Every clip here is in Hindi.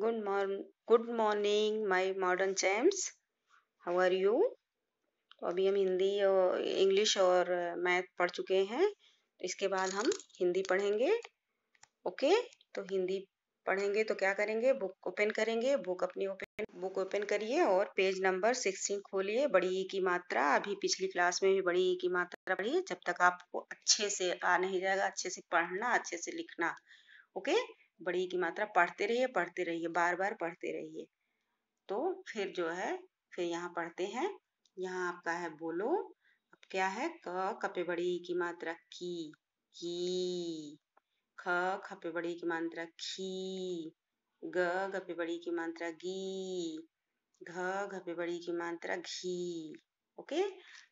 Good morning. Good morning, my modern champs How are you? तो अभी हम हिंदी और इंग्लिश और मैथ uh, पढ़ चुके हैं इसके बाद हम हिंदी पढ़ेंगे ओके तो हिंदी पढ़ेंगे तो क्या करेंगे बुक ओपन करेंगे बुक अपनी ओपन बुक ओपन करिए और पेज नंबर सिक्सटीन खोलिए बड़ी ई e की मात्रा अभी पिछली क्लास में भी बड़ी ई e की मात्रा पढ़िए जब तक आपको अच्छे से आ नहीं जाएगा अच्छे से पढ़ना अच्छे से लिखना ओके okay? बड़ी की मात्रा पढ़ते रहिए पढ़ते रहिए बार बार पढ़ते रहिए तो फिर जो है फिर यहाँ पढ़ते हैं यहाँ आपका है बोलो अब क्या है क कपे बड़ी की मात्रा की की ख खपे बड़ी की मात्रा खी ग गपे बड़ी की मात्रा गी घ घपे बड़ी की मात्रा घी ओके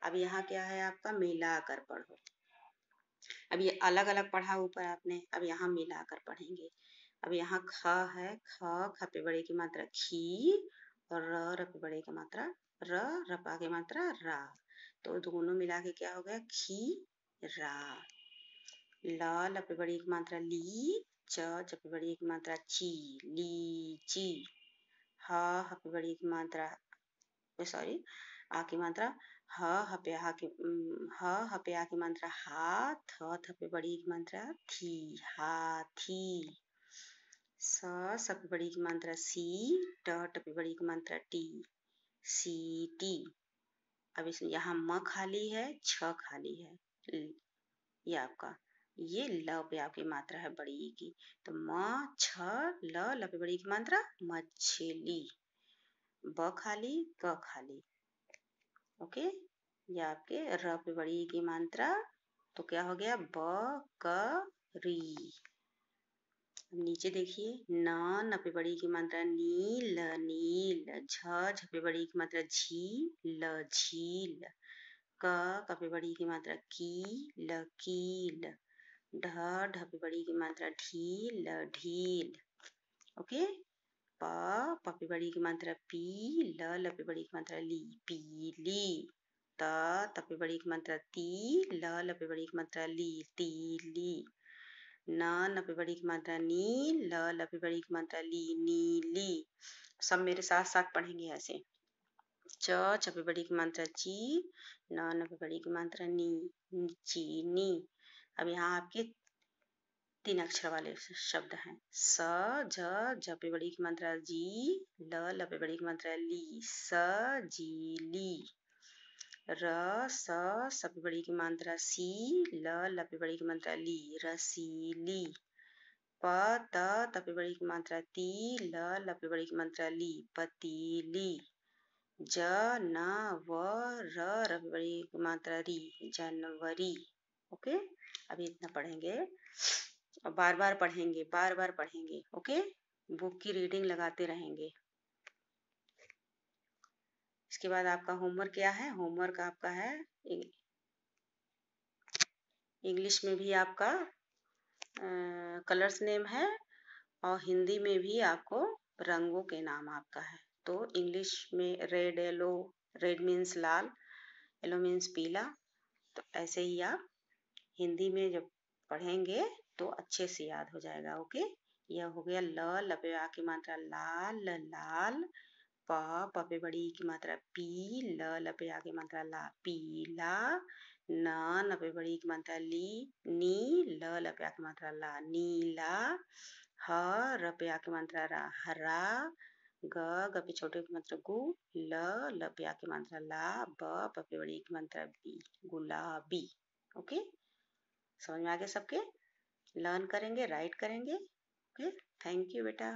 अब यहाँ क्या है आपका मिला कर पढ़ो अब ये अलग अलग पढ़ा ऊपर आपने अब यहाँ मिला कर पढ़ेंगे अब यहाँ ख है ख ख पे बड़े की मात्रा खी और र र पे बड़े की मात्रा र रपा की मात्रा रा तो दोनों मिला के क्या हो गया खी रा ल ल पे बड़ी की मात्रा ली च च पे बड़ी की मात्रा ची ली ची ह ह पे बड़ी की मात्रा सॉरी आ की मात्रा ह ह पे की ह ह पे आ की मात्रा हा थ थ पे बड़ी की मात्रा थी हा थी स पे बड़ी की मात्रा सी ट बड़ी की मात्रा टी सी टी अब इसमें यहाँ म खाली है छ खाली है ये आपका ये ल पे आपकी मात्रा है बड़ी की तो म छ ल ल पे बड़ी की मात्रा मछली ब खाली क खाली ओके ये आपके र पे बड़ी की मात्रा तो क्या हो गया ब क री नीचे देखिए न न बड़ी की मात्रा नील नील झ बड़ी की मात्रा झी ल झील क कपे बड़ी की मात्रा की ल कील ढ ढपे बड़ी की मात्रा ढील ढील ओके प पपे बड़ी की मात्रा पी ल लपे बड़ी की मात्रा ली पीली तपे बड़ी की मात्रा ती ल लपे बड़ी की मात्रा ली तीली न लपे बड़ी की मात्रा नी ल लपे बड़ी की मात्रा ली नी ली सब मेरे साथ साथ पढ़ेंगे ऐसे च चपे बड़ी की मात्रा ची न नपे बड़ी की मात्रा नी ची नी अब यहाँ आपके तीन अक्षर वाले शब्द हैं स ज जपे बड़ी की मात्रा जी ल लपे बड़ी की मात्रा ली स जी ली र स सभी बड़ी की मात्रा सी ल लपी बड़ी की मात्रा ली ली प त तपी बड़ी की मात्रा ती ल लपी बड़ी की मात्रा ली पतीली ज न व र रपी बड़ी की मात्रा री जनवरी ओके अभी इतना पढ़ेंगे और बार बार पढ़ेंगे बार बार पढ़ेंगे ओके बुक की रीडिंग लगाते रहेंगे इसके बाद आपका होमवर्क क्या है होमवर्क आपका है इंग्लिश में भी आपका कलर्स नेम है और हिंदी में भी आपको रंगों के नाम आपका है तो इंग्लिश में रेड येलो रेड मीन्स लाल येलो मीन्स पीला तो ऐसे ही आप हिंदी में जब पढ़ेंगे तो अच्छे से याद हो जाएगा ओके यह हो गया ल लपे आ की मात्रा लाल लाल प पपे पे बड़ी की मात्रा पी ल ल पे आगे मात्रा ला पीला न न पे बड़ी की मात्रा ली नी ल पे आगे मात्रा ला नीला ह र पे आगे मात्रा रा हरा ग ग पे छोटे की मात्रा गु ल ल पे आगे मात्रा ला ब ब पे बड़ी की मात्रा बी गुलाबी ओके समझ में आ गया सबके लर्न करेंगे राइट करेंगे ओके थैंक यू बेटा